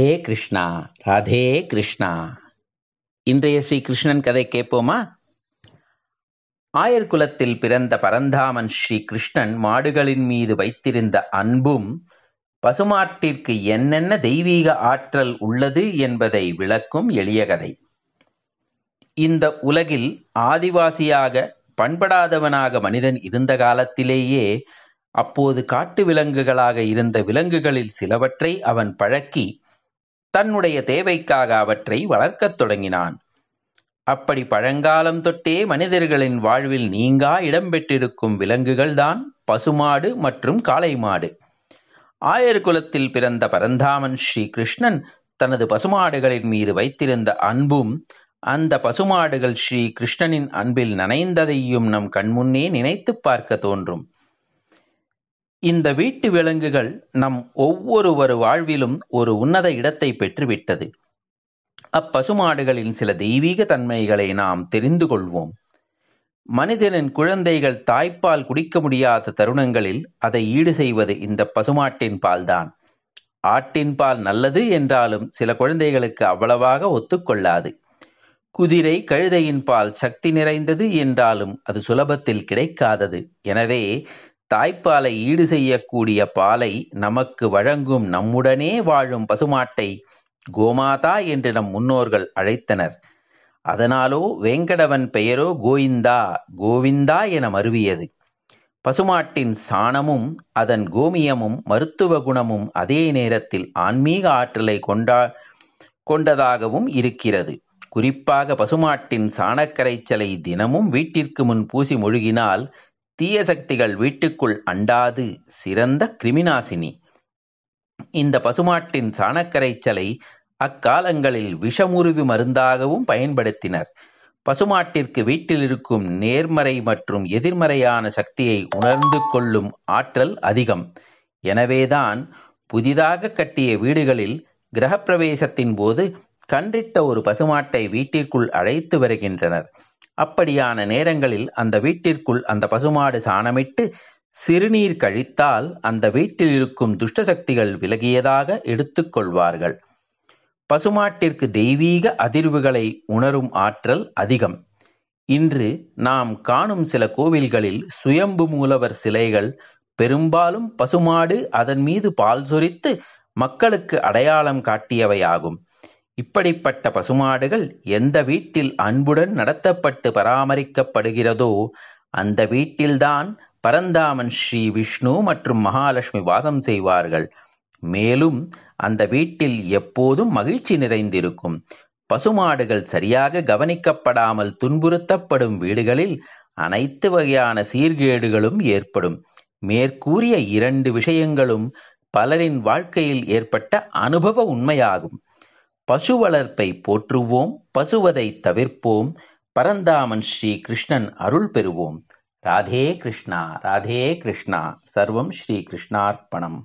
ஹே கிருஷ்ணா ராதே கிருஷ்ணா இன்றைய ஸ்ரீ கிருஷ்ணன் கதை கேட்போமா ஆயர் குலத்தில் பிறந்த பரந்தாமன் ஸ்ரீ கிருஷ்ணன் மாடுகளின் மீது வைத்திருந்த அன்பும் பசுமாட்டிற்கு என்னென்ன தெய்வீக ஆற்றல் உள்ளது என்பதை விளக்கும் எளிய கதை இந்த உலகில் ஆதிவாசியாக பண்படாதவனாக மனிதன் இருந்த காலத்திலேயே அப்போது காட்டு விலங்குகளாக இருந்த விலங்குகளில் சிலவற்றை அவன் பழக்கி தன்னுடைய தேவைக்காக அவற்றை வளர்க்கத் தொடங்கினான் அப்படி பழங்காலம் தொட்டே மனிதர்களின் வாழ்வில் நீங்கா இடம்பெற்றிருக்கும் விலங்குகள்தான் பசுமாடு மற்றும் காளை மாடு ஆயர் குலத்தில் பிறந்த பரந்தாமன் ஸ்ரீ கிருஷ்ணன் தனது பசுமாடுகளின் மீது வைத்திருந்த அன்பும் அந்த பசுமாடுகள் ஸ்ரீ கிருஷ்ணனின் அன்பில் நனைந்ததையும் நம் கண்முன்னே நினைத்து பார்க்க தோன்றும் இந்த வீட்டு விலங்குகள் நம் ஒவ்வொருவர் வாழ்விலும் ஒரு உன்னத இடத்தை பெற்றுவிட்டது அப்பசுமாடுகளின் சில தெய்வீக தன்மைகளை நாம் தெரிந்து கொள்வோம் மனிதனின் குழந்தைகள் தாய்ப்பால் குடிக்க முடியாத தருணங்களில் அதை ஈடு செய்வது இந்த பசுமாட்டின் பால்தான் ஆட்டின் பால் நல்லது என்றாலும் சில குழந்தைகளுக்கு அவ்வளவாக ஒத்துக்கொள்ளாது குதிரை கழுதையின் பால் சக்தி நிறைந்தது என்றாலும் அது சுலபத்தில் கிடைக்காதது எனவே தாய்ப்பாலை ஈடு செய்யக்கூடிய பாலை நமக்கு வழங்கும் நம்முடனே வாழும் பசுமாட்டை கோமாதா என்று நம் முன்னோர்கள் அழைத்தனர் அதனாலோ வேங்கடவன் பெயரோ கோவிந்தா கோவிந்தா என மருவியது பசுமாட்டின் சாணமும் அதன் கோமியமும் மருத்துவ குணமும் அதே நேரத்தில் ஆன்மீக ஆற்றலை கொண்டா கொண்டதாகவும் இருக்கிறது குறிப்பாக பசுமாட்டின் சாணக்கரைச்சலை தினமும் வீட்டிற்கு முன் பூசி மொழிகினால் தீய சக்திகள் வீட்டுக்குள் அண்டாது சிறந்த கிருமிநாசினி இந்த பசுமாட்டின் சாணக்கரைச்சலை அக்காலங்களில் விஷமுருவி மருந்தாகவும் பயன்படுத்தினர் பசுமாட்டிற்கு வீட்டில் இருக்கும் நேர்மறை மற்றும் எதிர்மறையான சக்தியை உணர்ந்து கொள்ளும் ஆற்றல் அதிகம் எனவேதான் புதிதாக கட்டிய வீடுகளில் கிரகப்பிரவேசத்தின் போது கன்றிட்ட ஒரு பசுமாட்டை வீட்டிற்குள் அழைத்து வருகின்றனர் அப்படியான நேரங்களில் அந்த வீட்டிற்குள் அந்த பசுமாடு சாணமிட்டு சிறுநீர் கழித்தால் அந்த வீட்டில் இருக்கும் துஷ்டசக்திகள் விலகியதாக எடுத்துக்கொள்வார்கள் பசுமாட்டிற்கு தெய்வீக அதிர்வுகளை உணரும் ஆற்றல் அதிகம் இன்று நாம் காணும் சில கோவில்களில் சுயம்பு மூலவர் சிலைகள் பெரும்பாலும் பசுமாடு அதன் மீது பால் சொரித்து மக்களுக்கு அடையாளம் காட்டியவையாகும் இப்படிப்பட்ட பசுமாடுகள் எந்த வீட்டில் அன்புடன் நடத்தப்பட்டு பராமரிக்கப்படுகிறதோ அந்த வீட்டில்தான் பரந்தாமன் ஸ்ரீ விஷ்ணு மற்றும் மகாலட்சுமி வாசம் செய்வார்கள் மேலும் அந்த வீட்டில் எப்போதும் மகிழ்ச்சி நிறைந்திருக்கும் பசுமாடுகள் சரியாக கவனிக்கப்படாமல் துன்புறுத்தப்படும் வீடுகளில் அனைத்து வகையான சீர்கேடுகளும் ஏற்படும் மேற்கூறிய இரண்டு விஷயங்களும் பலரின் வாழ்க்கையில் ஏற்பட்ட அனுபவ உண்மையாகும் பசு வளர்ப்பை போற்றுவோம் பசுவதை தவிர்ப்போம் பரந்தாமன் ஸ்ரீ கிருஷ்ணன் அருள் பெறுவோம் ராதே கிருஷ்ணா ராதே கிருஷ்ணா சர்வம் ஸ்ரீ கிருஷ்ணார்ப்பணம்